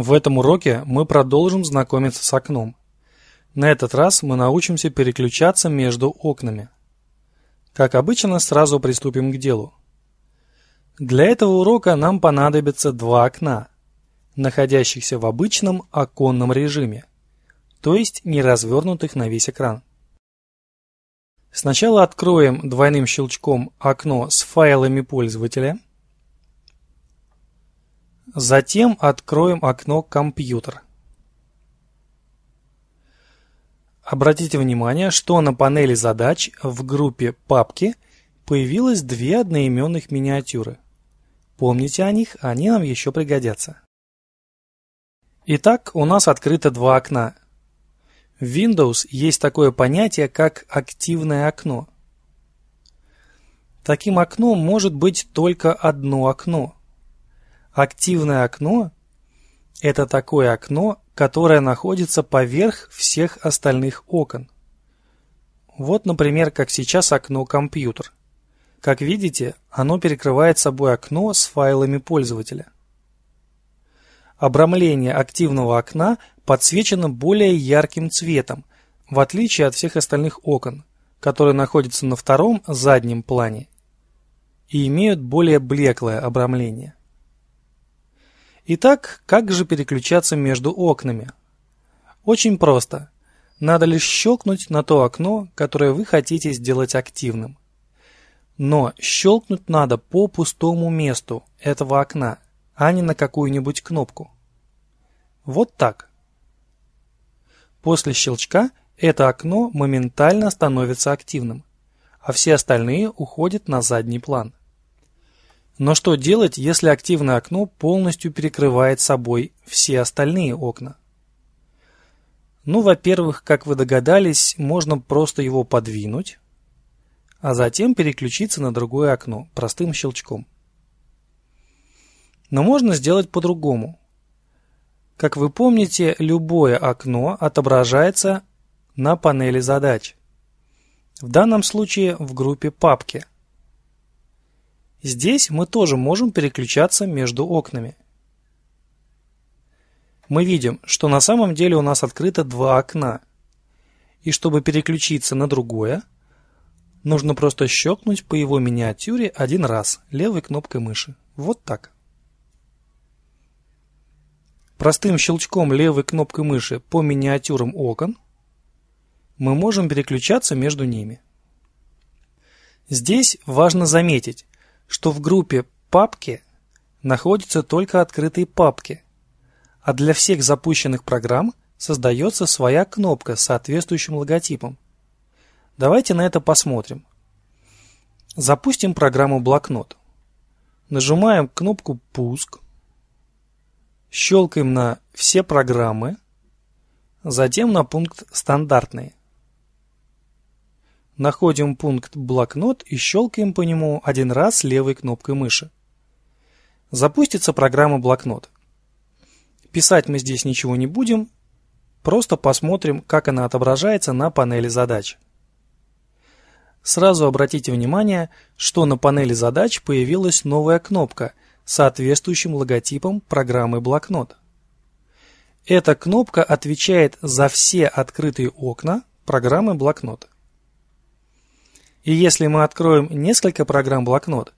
В этом уроке мы продолжим знакомиться с окном. На этот раз мы научимся переключаться между окнами. Как обычно, сразу приступим к делу. Для этого урока нам понадобится два окна, находящихся в обычном оконном режиме, то есть не развернутых на весь экран. Сначала откроем двойным щелчком окно с файлами пользователя – Затем откроем окно «Компьютер». Обратите внимание, что на панели задач в группе «Папки» появилось две одноименных миниатюры. Помните о них, они нам еще пригодятся. Итак, у нас открыто два окна. В Windows есть такое понятие, как активное окно. Таким окном может быть только одно окно – Активное окно – это такое окно, которое находится поверх всех остальных окон. Вот, например, как сейчас окно «Компьютер». Как видите, оно перекрывает собой окно с файлами пользователя. Обрамление активного окна подсвечено более ярким цветом, в отличие от всех остальных окон, которые находятся на втором заднем плане и имеют более блеклое обрамление. Итак, как же переключаться между окнами? Очень просто. Надо лишь щелкнуть на то окно, которое вы хотите сделать активным. Но щелкнуть надо по пустому месту этого окна, а не на какую-нибудь кнопку. Вот так. После щелчка это окно моментально становится активным, а все остальные уходят на задний план. Но что делать, если активное окно полностью перекрывает собой все остальные окна? Ну, во-первых, как вы догадались, можно просто его подвинуть, а затем переключиться на другое окно простым щелчком. Но можно сделать по-другому. Как вы помните, любое окно отображается на панели задач. В данном случае в группе «Папки». Здесь мы тоже можем переключаться между окнами. Мы видим, что на самом деле у нас открыто два окна. И чтобы переключиться на другое, нужно просто щелкнуть по его миниатюре один раз левой кнопкой мыши. Вот так. Простым щелчком левой кнопкой мыши по миниатюрам окон мы можем переключаться между ними. Здесь важно заметить, что в группе «Папки» находятся только открытые папки, а для всех запущенных программ создается своя кнопка с соответствующим логотипом. Давайте на это посмотрим. Запустим программу «Блокнот». Нажимаем кнопку «Пуск», щелкаем на «Все программы», затем на пункт «Стандартные». Находим пункт «Блокнот» и щелкаем по нему один раз левой кнопкой мыши. Запустится программа «Блокнот». Писать мы здесь ничего не будем, просто посмотрим, как она отображается на панели задач. Сразу обратите внимание, что на панели задач появилась новая кнопка с соответствующим логотипом программы «Блокнот». Эта кнопка отвечает за все открытые окна программы «Блокнот». И если мы откроем несколько программ блокнот,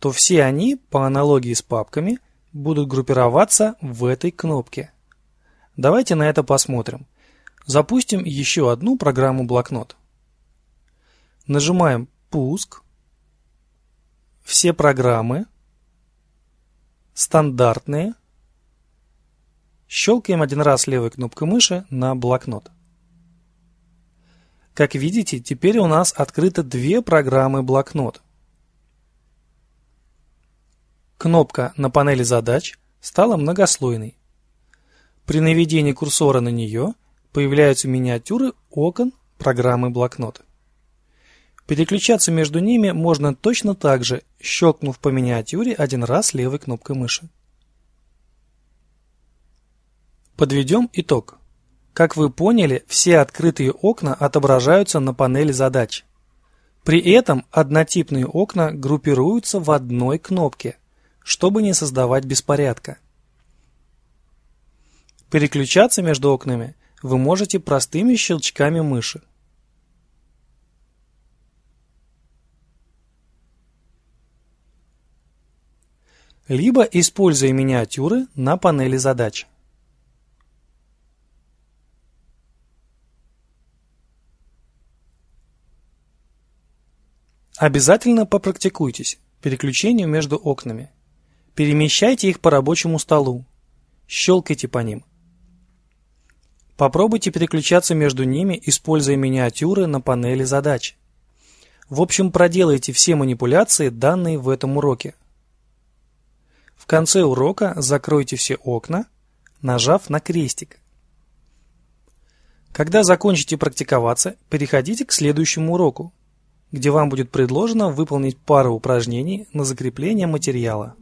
то все они, по аналогии с папками, будут группироваться в этой кнопке. Давайте на это посмотрим. Запустим еще одну программу блокнот. Нажимаем «Пуск», «Все программы», «Стандартные», щелкаем один раз левой кнопкой мыши на блокнот. Как видите, теперь у нас открыто две программы блокнот. Кнопка на панели задач стала многослойной. При наведении курсора на нее появляются миниатюры окон программы блокнот. Переключаться между ними можно точно так же, щелкнув по миниатюре один раз левой кнопкой мыши. Подведем итог. Как вы поняли, все открытые окна отображаются на панели задач. При этом однотипные окна группируются в одной кнопке, чтобы не создавать беспорядка. Переключаться между окнами вы можете простыми щелчками мыши. Либо используя миниатюры на панели задач. Обязательно попрактикуйтесь переключению между окнами. Перемещайте их по рабочему столу. Щелкайте по ним. Попробуйте переключаться между ними, используя миниатюры на панели задач. В общем, проделайте все манипуляции, данные в этом уроке. В конце урока закройте все окна, нажав на крестик. Когда закончите практиковаться, переходите к следующему уроку где вам будет предложено выполнить пару упражнений на закрепление материала.